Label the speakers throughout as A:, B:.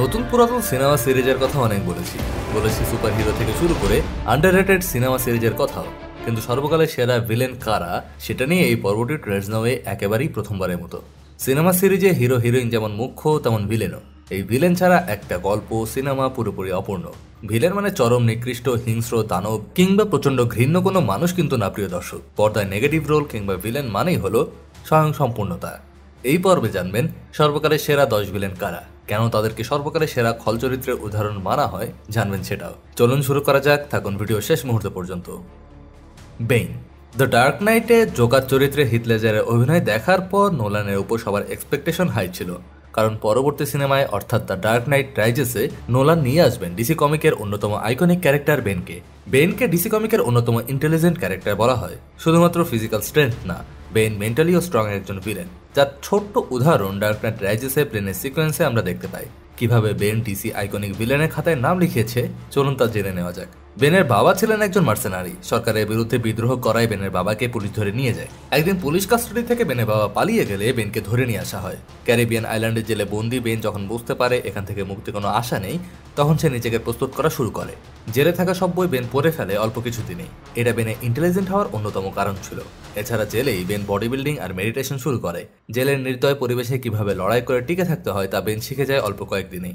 A: নতুন পুরাতন সিনেমা সিরিজের কথা অনেক বলেছি বলেছি সুপার হিরো থেকে শুরু করে আন্ডার রেটেড সিনেমা সিরিজের কথাও কিন্তু সর্বকালের সেরা ভিলেন কারা সেটা নিয়ে এই পর্বটি ট্রেজনাওয়ে নামে একেবারেই প্রথমবারের মতো সিনেমা সিরিজে হিরো হিরোইন যেমন মুখ্য তেমন ভিলেনও এই ভিলেন ছাড়া একটা গল্প সিনেমা পুরোপুরি অপূর্ণ ভিলেন মানে চরম নিকৃষ্ট হিংস্র দানব কিংবা প্রচণ্ড ঘৃণ্য কোনো মানুষ কিন্তু না প্রিয় দর্শক পর্দায় নেগেটিভ রোল কিংবা ভিলেন মানেই হলো স্বয়ং সম্পূর্ণতা এই পর্বে জানবেন সর্বকালের সেরা দশ ভিলেন কারা কেন তাদেরকে সর্বকালে সেরা খল চরিত্রের উদাহরণ মানা হয় জানবেন সেটাও চলুন শুরু করা যাক থাকুন ভিডিও শেষ মুহূর্ত পর্যন্ত বেইন দ্য ডার্ক নাইটে জোকার চরিত্রে হিটলেজারের অভিনয় দেখার পর নোলানের উপর সবার এক্সপেকটেশন হাই ছিল কারণ পরবর্তী সিনেমায় অর্থাৎ দ্য ডার্ক নাইট রাইজেসে নোলান নিয়ে আসবেন ডিসি কমিকের অন্যতম আইকনিক ক্যারেক্টার বেনকে বেনকে ডিসি কমিকের অন্যতম ইন্টেলিজেন্ট ক্যারেক্টার বলা হয় শুধুমাত্র ফিজিক্যাল স্ট্রেংথ না বেন মেন্টালিও স্ট্রং একজন ভিলেন যার ছোট্ট উদাহরণ ডার্ক নাইট রাইজেসের প্লেনের সিকোয়েন্সে আমরা দেখতে পাই কিভাবে বেন ডিসি আইকনিক ভিলেনের খাতায় নাম লিখিয়েছে চলুন তা জেনে নেওয়া যাক বেনের বাবা ছিলেন একজন মার্সেনারি সরকারের বিরুদ্ধে বিদ্রোহ করায় বেনের বাবাকে পুলিশ ধরে নিয়ে যায় একদিন পুলিশ কাস্টডি থেকে বেনের বাবা পালিয়ে গেলে বেনকে ধরে নিয়ে আসা হয় ক্যারিবিয়ান আইল্যান্ডের জেলে বন্দি বেন যখন বুঝতে পারে এখান থেকে মুক্তি কোনো আশা নেই তখন সে নিজেকে প্রস্তুত করা শুরু করে জেলে থাকা সব বই বেন পরে ফেলে অল্প দিনে এটা বেনে ইন্টেলিজেন্ট হওয়ার অন্যতম কারণ ছিল এছাড়া জেলেই বেন বডি বিল্ডিং আর মেডিটেশন শুরু করে জেলের নির্দয় পরিবেশে কিভাবে লড়াই করে টিকে থাকতে হয় তা বেন শিখে যায় অল্প কয়েকদিনেই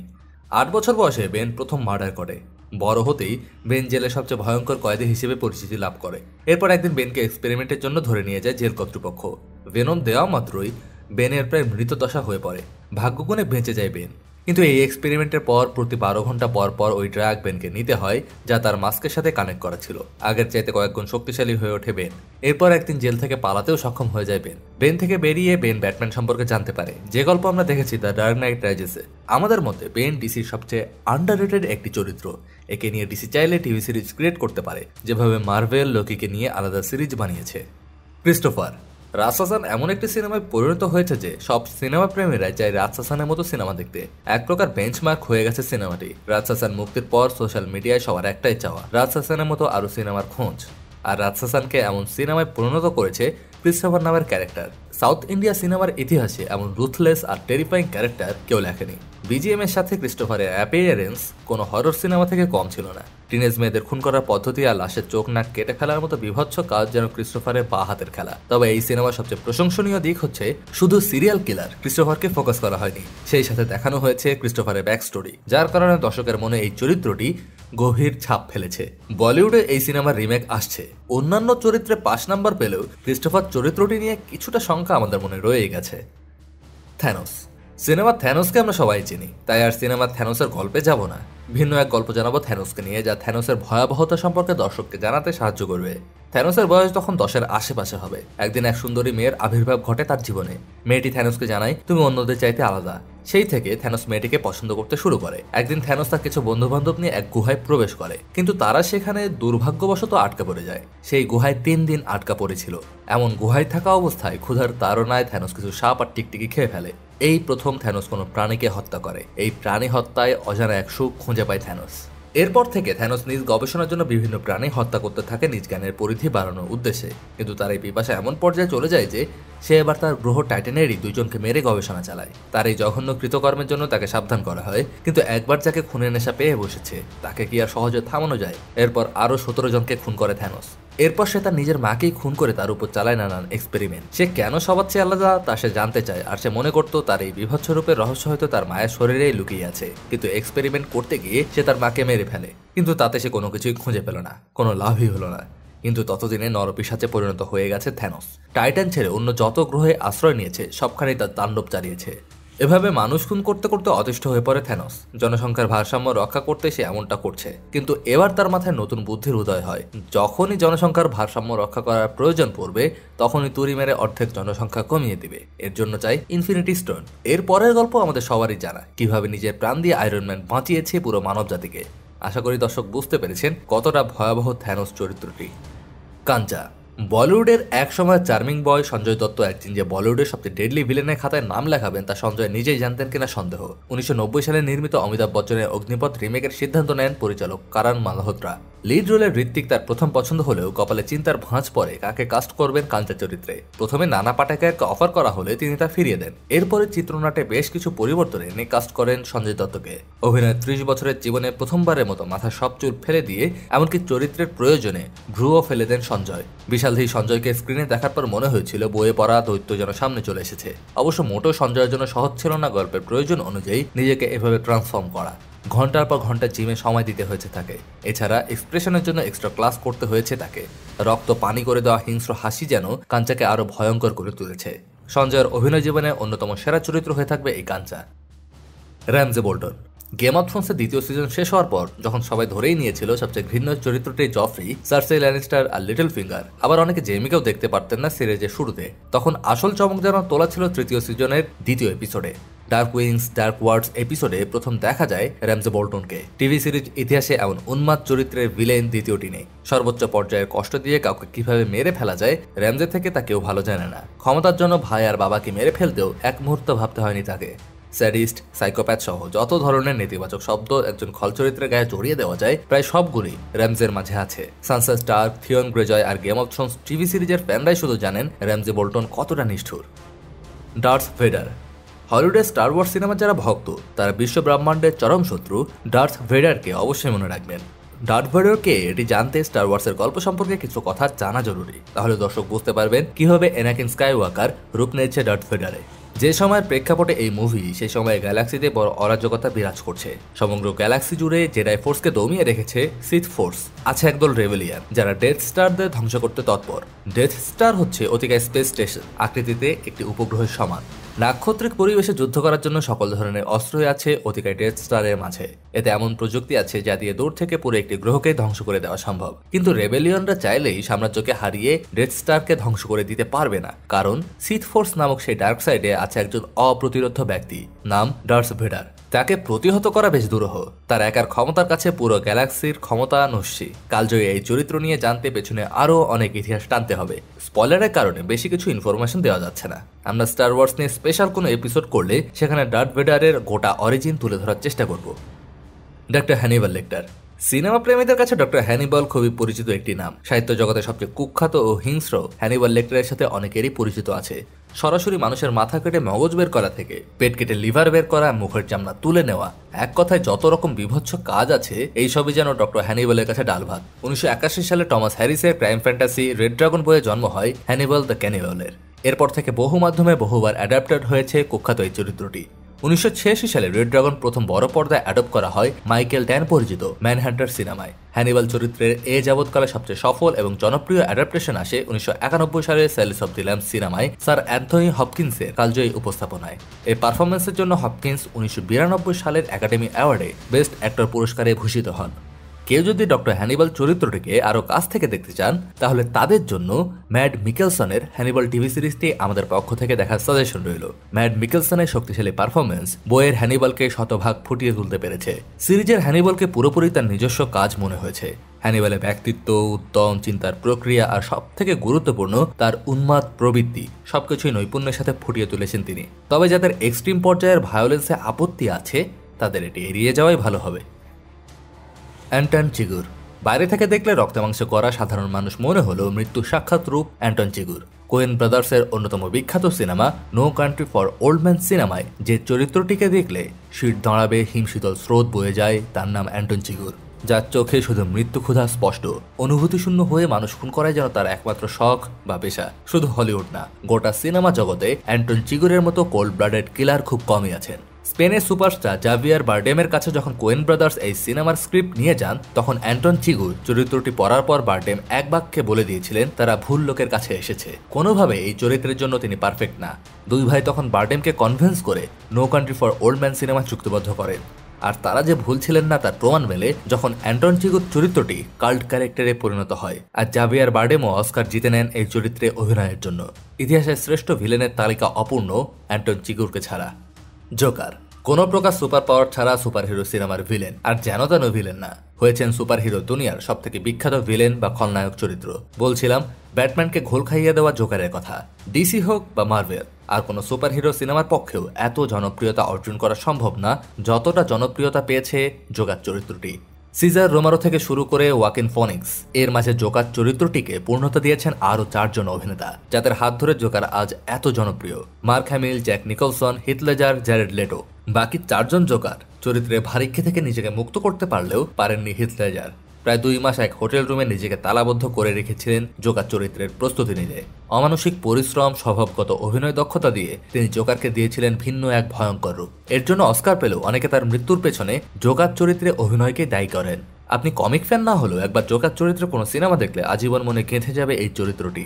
A: আট বছর বয়সে বেন প্রথম মার্ডার করে বড় হতেই বেন জেলে সবচেয়ে ভয়ঙ্কর কয়েদি হিসেবে পরিচিতি লাভ করে এরপর একদিন বেনকে এক্সপেরিমেন্টের জন্য ধরে নিয়ে যায় জেল কর্তৃপক্ষ বেনম দেওয়া মাত্রই বেনের প্রায় মৃতদশা হয়ে পড়ে ভাগ্যগুণে বেঁচে যায় বেন কিন্তু এই এক্সপেরিমেন্টের পর প্রতি বারো ঘন্টা পর পর ওই ড্রাগ বেনকে নিতে হয় যা তার মাস্কের সাথে কানেক্ট করা ছিল আগের চাইতে কয়েকগুণ শক্তিশালী হয়ে ওঠে বেন এরপর একদিন জেল থেকে পালাতেও সক্ষম হয়ে যায় বেন বেন থেকে বেরিয়ে বেন ব্যাটম্যান সম্পর্কে জানতে পারে যে গল্প আমরা দেখেছি দ্য ডার্ক নাইট রাইজেসে আমাদের মতে বেন ডিসির সবচেয়ে আন্ডার একটি চরিত্র একে নিয়ে ডিসি চাইলে টিভি সিরিজ ক্রিয়েট করতে পারে যেভাবে মার্ভেল লোকিকে নিয়ে আলাদা সিরিজ বানিয়েছে ক্রিস্টোফার রাসাসান এমন একটি সিনেমায় পরিণত হয়েছে যে সব সিনেমা প্রেমীরা চায় রাসাসানের মতো সিনেমা দেখতে এক প্রকার বেঞ্চমার্ক হয়ে গেছে সিনেমাটি রাসাসান মুক্তির পর সোশ্যাল মিডিয়ায় সবার একটাই চাওয়া রাসাসানের মতো আরও সিনেমার খোঁজ আর রাসাসানকে এমন সিনেমায় পরিণত করেছে ক্রিস্টোফার নামের ক্যারেক্টার সাউথ ইন্ডিয়া সিনেমার ইতিহাসে এমন রুথলেস আর টেরিফাইং ক্যারেক্টার কেউ লেখেনি বিজিএম এর সাথে ক্রিস্টোফারের অ্যাপিয়ারেন্স কোনো হরর সিনেমা থেকে কম ছিল না টিনেজ মেয়েদের খুন করার পদ্ধতি আর লাশের চোখ নাক কেটে ফেলার মতো বিভৎস কাজ যেন ক্রিস্টোফারের বা হাতের খেলা তবে এই সিনেমার সবচেয়ে প্রশংসনীয় দিক হচ্ছে শুধু সিরিয়াল কিলার ক্রিস্টোফারকে ফোকাস করা হয়নি সেই সাথে দেখানো হয়েছে ক্রিস্টোফারের ব্যাক স্টোরি যার কারণে দর্শকের মনে এই চরিত্রটি গভীর ছাপ ফেলেছে বলিউডে এই সিনেমার রিমেক আসছে অন্যান্য চরিত্রে পাঁচ নাম্বার পেলেও ক্রিস্টোফার চরিত্রটি নিয়ে কিছুটা শঙ্কা আমাদের মনে রয়ে গেছে থ্যানোস সিনেমা থ্যানোসকে আমরা সবাই চিনি তাই আর সিনেমা থ্যানোসের গল্পে যাব না ভিন্ন এক গল্প জানাবো থ্যানোসকে নিয়ে যা থ্যানোসের ভয়াবহতা সম্পর্কে দর্শককে জানাতে সাহায্য করবে থ্যানোসের বয়স তখন দশের আশেপাশে হবে একদিন এক সুন্দরী মেয়ের আবির্ভাব ঘটে তার জীবনে মেয়েটি থ্যানোসকে জানায় তুমি অন্যদের চাইতে আলাদা সেই থেকে থ্যানোস মেয়েটিকে পছন্দ করতে শুরু করে একদিন থ্যানোস তার কিছু বন্ধুবান্ধব নিয়ে এক গুহায় প্রবেশ করে কিন্তু তারা সেখানে দুর্ভাগ্যবশত আটকা পড়ে যায় সেই গুহায় তিন দিন আটকা পড়েছিল এমন গুহায় থাকা অবস্থায় ক্ষুধার তারনায় থ্যানোস কিছু সাপ আর টিকটিকি খেয়ে ফেলে এই প্রথম থ্যানোস কোনো প্রাণীকে হত্যা করে এই প্রাণী হত্যায় অজানা এক সুখ খুঁজে পায় থ্যানোস এরপর থেকে থ্যানোস নিজ গবেষণার জন্য বিভিন্ন প্রাণী হত্যা করতে থাকে নিজ জ্ঞানের পরিধি বাড়ানোর উদ্দেশ্যে কিন্তু তার এই পিপাসা এমন পর্যায়ে চলে যায় যে সে এবার তার গ্রহ টাইটেনেরই দুজনকে মেরে গবেষণা চালায় তার এই জঘন্য কৃতকর্মের জন্য তাকে সাবধান করা হয় কিন্তু একবার যাকে খুনের নেশা পেয়ে বসেছে তাকে কি আর সহজে থামানো যায় এরপর আরও সতেরো জনকে খুন করে থ্যানোস এরপর সে তার নিজের মাকেই খুন করে তার উপর চালায় নানান এক্সপেরিমেন্ট সে কেন সবার চেয়ে আলাদা তা সে জানতে চায় আর সে মনে করতো তার এই বিভৎস রূপের রহস্য হয়তো তার মায়ের শরীরেই লুকিয়ে আছে কিন্তু এক্সপেরিমেন্ট করতে গিয়ে সে তার মাকে মেরে ফেলে কিন্তু তাতে সে কোনো কিছুই খুঁজে পেল না কোনো লাভই হলো না কিন্তু ততদিনে নরপিসাচে পরিণত হয়ে গেছে থ্যানোস টাইটান ছেড়ে অন্য যত গ্রহে আশ্রয় নিয়েছে সবখানেই তার তাণ্ডব চালিয়েছে এভাবে মানুষ খুন করতে করতে অতিষ্ঠ হয়ে পড়ে থ্যানস জনসংখ্যার ভারসাম্য রক্ষা করতে সে এমনটা করছে কিন্তু এবার তার মাথায় নতুন বুদ্ধির উদয় হয় যখনই জনসংখ্যার ভারসাম্য রক্ষা করার প্রয়োজন পড়বে তখনই তুড়ি মেরে অর্ধেক জনসংখ্যা কমিয়ে দিবে এর জন্য চাই ইনফিনিটি স্টোন এর পরের গল্প আমাদের সবারই জানা কিভাবে নিজের প্রাণ দিয়ে আয়রনম্যান বাঁচিয়েছে পুরো মানব জাতিকে আশা করি দর্শক বুঝতে পেরেছেন কতটা ভয়াবহ থ্যানোস চরিত্রটি কাঞ্চা বলিউডের একসময় চার্মিং বয় সঞ্জয় দত্ত একদিন যে বলিউডের সবচেয়ে ডেডলি ভিলেনের খাতায় নাম লেখাবেন তা সঞ্জয় নিজেই জানতেন কিনা সন্দেহ উনিশশো সালে নির্মিত অমিতাভ বচ্চনের অগ্নিপথ রিমেকের সিদ্ধান্ত নেন পরিচালক কারান মালহোত্রা লিড রোলের ঋত্বিক তার প্রথম পছন্দ হলেও কপালে চিন্তার ভাঁজ পড়ে কাকে কাস্ট করবেন কাঞ্চা চরিত্রে প্রথমে নানা পাটাকারকে অফার করা হলে তিনি তা ফিরিয়ে দেন এরপরে চিত্রনাটে বেশ কিছু পরিবর্তন এনে কাস্ট করেন সঞ্জয় দত্তকে অভিনয় ত্রিশ বছরের জীবনে প্রথমবারের মতো মাথা সব চুল ফেলে দিয়ে এমনকি চরিত্রের প্রয়োজনে ভ্রুও ফেলে দেন সঞ্জয় বিশালধী সঞ্জয়কে স্ক্রিনে দেখার পর মনে হয়েছিল বইয়ে পড়া দৈত্য যেন সামনে চলে এসেছে অবশ্য মোটো সঞ্জয়ের জন্য সহজ ছিল না গল্পের প্রয়োজন অনুযায়ী নিজেকে এভাবে ট্রান্সফর্ম করা ঘন্টার পর ঘন্টা জিমে সময় দিতে হয়েছে তাকে এছাড়া এক্সপ্রেশনের জন্য এক্সট্রা ক্লাস করতে হয়েছে তাকে রক্ত পানি করে দেওয়া হিংস্র হাসি যেন কাঞ্চাকে আরও ভয়ঙ্কর করে তুলেছে সঞ্জয়ের অভিনয় জীবনে অন্যতম সেরা চরিত্র হয়ে থাকবে এই কাঞ্চা র্যামজে বোল্টন গেম অফ থ্রোনসের দ্বিতীয় সিজন শেষ হওয়ার পর যখন সবাই ধরেই নিয়েছিল সবচেয়ে ঘৃণ্য চরিত্রটি জফরি সার্সে ল্যানিস্টার আর লিটল ফিঙ্গার আবার অনেকে জেমিকেও দেখতে পারতেন না সিরিজের শুরুতে তখন আসল চমক যেন তোলা ছিল তৃতীয় সিজনের দ্বিতীয় এপিসোডে ডার্ক উইংস ডার্ক ওয়ার্ডস এপিসোডে প্রথম দেখা যায় র্যামজে বল্টনকে টিভি সিরিজ ইতিহাসে এমন উন্মাদ চরিত্রের ভিলেন দ্বিতীয়টি নেই সর্বোচ্চ পর্যায়ের কষ্ট দিয়ে কাউকে কিভাবে মেরে ফেলা যায় র্যামজে থেকে তা কেউ ভালো জানে না ক্ষমতার জন্য ভাই আর বাবাকে মেরে ফেলতেও এক মুহূর্ত ভাবতে হয়নি তাকে স্যাডিস্ট সাইকোপ্যাথ সহ যত ধরনের নেতিবাচক শব্দ একজন খল চরিত্রের গায়ে জড়িয়ে দেওয়া যায় প্রায় সবগুলি র্যামজের মাঝে আছে সানসার স্টার থিওন গ্রেজয় আর গেম অফ থ্রোনস টিভি সিরিজের ফ্যানরাই শুধু জানেন র্যামজে বোল্টন কতটা নিষ্ঠুর ডার্থ ভেডার হলিউডে স্টার ওয়ার্স সিনেমার যারা ভক্ত তারা বিশ্ব ব্রহ্মাণ্ডের চরম শত্রু ডার্থ ভেডারকে অবশ্যই মনে রাখবেন ডার্থ ভেডারকে এটি জানতে স্টার ওয়ার্সের গল্প সম্পর্কে কিছু কথা জানা জরুরি তাহলে দর্শক বুঝতে পারবেন কীভাবে এনাকিন স্কাই ওয়াকার রূপ নিয়েছে ডার্থ ভেডারে যে সময়ের প্রেক্ষাপটে এই মুভি সেই সময়ে গ্যালাক্সিতে বড় অরাজকতা বিরাজ করছে সমগ্র গ্যালাক্সি জুড়ে জেডাই ফোর্সকে দমিয়ে রেখেছে সিথ ফোর্স আছে একদল রেভেলিয়ান যারা ডেথ স্টারদের ধ্বংস করতে তৎপর ডেথ স্টার হচ্ছে অতিকায় স্পেস স্টেশন আকৃতিতে একটি উপগ্রহের সমান নাক্ষত্রিক পরিবেশে যুদ্ধ করার জন্য সকল ধরনের অস্ত্রই আছে অধিকারী রেড স্টারের মাঝে এতে এমন প্রযুক্তি আছে যা দিয়ে দূর থেকে পুরো একটি গ্রহকে ধ্বংস করে দেওয়া সম্ভব কিন্তু রেবেলিয়নরা চাইলেই সাম্রাজ্যকে হারিয়ে রেড স্টারকে ধ্বংস করে দিতে পারবে না কারণ সিথ ফোর্স নামক সেই ডার্ক সাইডে আছে একজন অপ্রতিরোধ ব্যক্তি নাম ডার্স ভেডার তাকে প্রতিহত করা বেশ দুরূহ তার একার ক্ষমতার কাছে পুরো গ্যালাক্সির ক্ষমতা নস্যি কালজয়ী এই চরিত্র নিয়ে জানতে পেছনে আরও অনেক ইতিহাস টানতে হবে স্পয়লারের কারণে বেশি কিছু ইনফরমেশন দেওয়া যাচ্ছে না আমরা স্টার ওয়ার্স নিয়ে স্পেশাল কোনো এপিসোড করলে সেখানে ডার্ট ভেডারের গোটা অরিজিন তুলে ধরার চেষ্টা করব ডাক্তার হ্যানিবাল লেক্টার সিনেমা প্রেমীদের কাছে ডক্টর হ্যানিবল খুবই পরিচিত একটি নাম সাহিত্য জগতে সবচেয়ে কুখ্যাত ও হিংস্র হ্যানিবল লেকটারের সাথে অনেকেরই পরিচিত আছে সরাসরি মানুষের মাথা কেটে মগজ বের করা থেকে পেট কেটে লিভার বের করা মুখের চামড়া তুলে নেওয়া এক কথায় যত রকম বিভৎস কাজ আছে এই সবই যেন ডক্টর হ্যানিবলের কাছে ডাল ভাত উনিশশো সালে টমাস হ্যারিসের ক্রাইম ফ্যান্টাসি রেড ড্রাগন বইয়ে জন্ম হয় হ্যানিবল দ্য ক্যানিবলের এরপর থেকে বহু মাধ্যমে বহুবার অ্যাডাপ্টেড হয়েছে কুখ্যাত এই চরিত্রটি উনিশশো সালে রেড ড্রাগন প্রথম বড় পর্দায় অ্যাডপ্ট করা হয় মাইকেল ড্যান পরিচিত ম্যানহ্যান্ডার সিনেমায় হ্যানিবাল চরিত্রের এ যাবৎকালে সবচেয়ে সফল এবং জনপ্রিয় অ্যাডাপ্টেশন আসে উনিশশো সালে স্যালিস অব দি সিনেমায় স্যার অ্যান্থনি হপকিন্সের কালজয়ী উপস্থাপনায় এই পারফরমেন্সের জন্য হপকিন্স উনিশশো সালের একাডেমি অ্যাওয়ার্ডে বেস্ট অ্যাক্টর পুরস্কারে ভূষিত হন কেউ যদি ডক্টর হ্যানিবাল চরিত্রটিকে আরও কাছ থেকে দেখতে চান তাহলে তাদের জন্য ম্যাড মিকেলসনের হ্যানিবাল টিভি সিরিজটি আমাদের পক্ষ থেকে দেখার সাজেশন রইল ম্যাড মিকেলসনের শক্তিশালী পারফরমেন্স বইয়ের হ্যানিবালকে শতভাগ ফুটিয়ে তুলতে পেরেছে সিরিজের হ্যানিবালকে পুরোপুরি তার নিজস্ব কাজ মনে হয়েছে হ্যানিবালের ব্যক্তিত্ব উত্তম চিন্তার প্রক্রিয়া আর সব থেকে গুরুত্বপূর্ণ তার উন্মাদ প্রবৃত্তি সবকিছুই নৈপুণ্যের সাথে ফুটিয়ে তুলেছেন তিনি তবে যাদের এক্সট্রিম পর্যায়ের ভায়োলেন্সে আপত্তি আছে তাদের এটি এড়িয়ে যাওয়াই ভালো হবে অ্যান্টন চিগুর বাইরে থেকে দেখলে রক্তমাংস করা সাধারণ মানুষ মনে হলো মৃত্যু সাক্ষাৎ রূপ অ্যান্টন চিগুর কোয়েন ব্রাদার্সের অন্যতম বিখ্যাত সিনেমা নো কান্ট্রি ফর ওল্ডম্যান সিনেমায় যে চরিত্রটিকে দেখলে শীত দাঁড়াবে হিমশীতল স্রোত বয়ে যায় তার নাম অ্যান্টন চিগুর যার চোখে শুধু মৃত্যু ক্ষুধা স্পষ্ট অনুভূতিশূন্য হয়ে মানুষ খুন করাই যেন তার একমাত্র শখ বা পেশা শুধু হলিউড না গোটা সিনেমা জগতে অ্যান্টন চিগুরের মতো কোল্ড ব্লাডেড কিলার খুব কমই আছেন স্পেনের সুপারস্টার জাভিয়ার বার্ডেমের কাছে যখন কোয়েন ব্রাদার্স এই সিনেমার স্ক্রিপ্ট নিয়ে যান তখন অ্যান্টন চিগু চরিত্রটি পড়ার পর বার্ডেম এক বাক্যে বলে দিয়েছিলেন তারা ভুল লোকের কাছে এসেছে কোনোভাবে এই চরিত্রের জন্য তিনি পারফেক্ট না দুই ভাই তখন বার্ডেমকে কনভিন্স করে No Country for Old Men সিনেমা চুক্তিবদ্ধ করেন আর তারা যে ভুল ছিলেন না তার প্রমাণ মেলে যখন অ্যান্টন চিগুর চরিত্রটি কাল্ট ক্যারেক্টারে পরিণত হয় আর জাভিয়ার বার্ডেমও অস্কার জিতে নেন এই চরিত্রে অভিনয়ের জন্য ইতিহাসের শ্রেষ্ঠ ভিলেনের তালিকা অপূর্ণ অ্যান্টন চিগুরকে ছাড়া জোকার কোন প্রকার সুপার পাওয়ার ছাড়া সুপার হিরো সিনেমার ভিলেন আর যেন তেন ভিলেন না হয়েছেন সুপার হিরো দুনিয়ার সবথেকে বিখ্যাত ভিলেন বা খলনায়ক চরিত্র বলছিলাম ব্যাটম্যানকে ঘোল খাইয়ে দেওয়া জোকারের কথা ডিসি হোক বা মার্ভেল আর কোনো সুপার হিরো সিনেমার পক্ষেও এত জনপ্রিয়তা অর্জন করা সম্ভব না যতটা জনপ্রিয়তা পেয়েছে জোগার চরিত্রটি সিজার রোমারো থেকে শুরু করে ওয়াকেন ফনিক্স এর মাঝে জোকার চরিত্রটিকে পূর্ণতা দিয়েছেন আরও চারজন অভিনেতা যাদের হাত ধরে জোকার আজ এত জনপ্রিয় Mark Hamill Jack Nicholson Heath Ledger Jared Leto বাকি চারজন জোকার চরিত্রে ভারিক্ষে থেকে নিজেকে মুক্ত করতে পারলেও পারেননি হিটলেজার প্রায় দুই মাস এক হোটেল রুমে নিজেকে তালাবদ্ধ করে রেখেছিলেন জোকার চরিত্রের প্রস্তুতি নিতে অমানসিক পরিশ্রম স্বভাবগত অভিনয় দক্ষতা দিয়ে তিনি জোকারকে দিয়েছিলেন ভিন্ন এক ভয়ঙ্কর রূপ এর জন্য অস্কার পেলেও অনেকে তার মৃত্যুর পেছনে জোকার চরিত্রে অভিনয়কে দায়ী করেন আপনি কমিক ফ্যান না হলেও একবার জোকার চরিত্রে কোনো সিনেমা দেখলে আজীবন মনে গেঁথে যাবে এই চরিত্রটি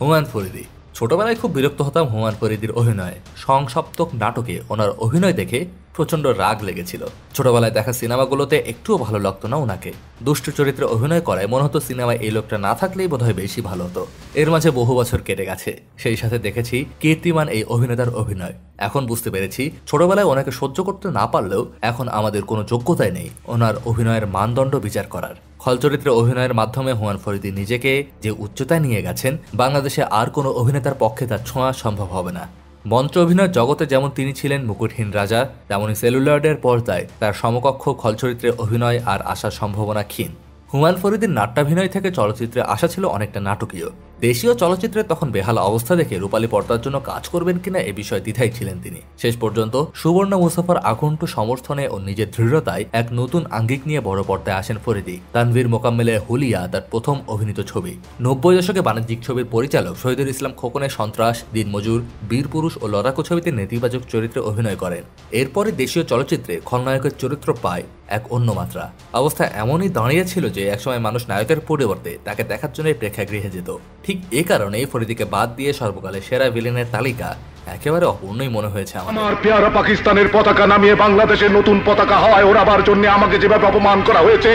A: হুমায়ুন ফরিদি ছোটবেলায় খুব বিরক্ত হতাম হুমায়ুন ফরিদির অভিনয় সংসপ্তক নাটকে ওনার অভিনয় দেখে প্রচণ্ড রাগ লেগেছিল ছোটবেলায় দেখা সিনেমাগুলোতে একটুও ভালো লাগতো না ওনাকে দুষ্ট চরিত্রে অভিনয় করায় মনে হতো সিনেমায় এই লোকটা না থাকলেই বোধহয় বেশি ভালো হতো এর মাঝে বহু বছর কেটে গেছে সেই সাথে দেখেছি কীর্তিমান এই অভিনেতার অভিনয় এখন বুঝতে পেরেছি ছোটবেলায় ওনাকে সহ্য করতে না পারলেও এখন আমাদের কোনো যোগ্যতাই নেই ওনার অভিনয়ের মানদণ্ড বিচার করার খলচরিত্রে অভিনয়ের মাধ্যমে হুমায়ুন ফরিদি নিজেকে যে উচ্চতায় নিয়ে গেছেন বাংলাদেশে আর কোনো অভিনেতার পক্ষে তার ছোঁয়া সম্ভব হবে না মঞ্চ অভিনয় জগতে যেমন তিনি ছিলেন মুকুটহীন রাজা তেমনই সেলুলয়েডের পর্দায় তার সমকক্ষ খলচরিত্রে অভিনয় আর আসার সম্ভাবনা ক্ষীণ হুমায়ুন ফরিদের নাট্যাভিনয় থেকে চলচ্চিত্রে আসা ছিল অনেকটা নাটকীয় দেশীয় চলচ্চিত্রে তখন বেহাল অবস্থা দেখে রূপালী পর্দার জন্য কাজ করবেন কিনা এ বিষয়ে দ্বিধায় ছিলেন তিনি শেষ পর্যন্ত সুবর্ণ মুসাফার আকণ্ঠ সমর্থনে ও নিজের দৃঢ়তায় এক নতুন আঙ্গিক নিয়ে বড় পর্দায় আসেন ফরিদি তানভীর মোকাম্মেলে হুলিয়া তার প্রথম অভিনীত ছবি নব্বই দশকে বাণিজ্যিক ছবির পরিচালক শহীদুল ইসলাম খোকনের সন্ত্রাস দিনমজুর বীরপুরুষ ও লড়াকু ছবিতে নেতিবাচক চরিত্রে অভিনয় করেন এরপরে দেশীয় চলচ্চিত্রে খলনায়কের চরিত্র পায় এক অন্য মাত্রা অবস্থা এমনই দাঁড়িয়েছিল যে একসময় মানুষ নায়কের পরিবর্তে তাকে দেখার জন্য প্রেক্ষাগৃহে যেত ঠিক এ কারণে ফরিদিকে বাদ দিয়ে সর্বকালের সেরা ভিলেনের তালিকা একেবারে অপূর্ণই মনে হয়েছে আমার পেয়ারা পাকিস্তানের পতাকা নামিয়ে বাংলাদেশের নতুন পতাকা হয় ওড়াবার জন্য আমাকে যেভাবে অপমান করা হয়েছে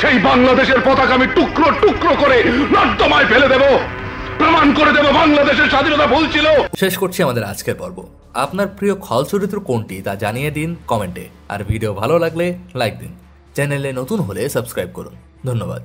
A: সেই বাংলাদেশের পতাকা আমি টুকরো টুকরো করে নর্দমায় ফেলে দেব প্রমাণ করে দেব বাংলাদেশের স্বাধীনতা ভুল ছিল শেষ করছি আমাদের আজকের পর্ব আপনার প্রিয় খল চরিত্র কোনটি তা জানিয়ে দিন কমেন্টে আর ভিডিও ভালো লাগলে লাইক দিন চ্যানেলে নতুন হলে সাবস্ক্রাইব করুন ধন্যবাদ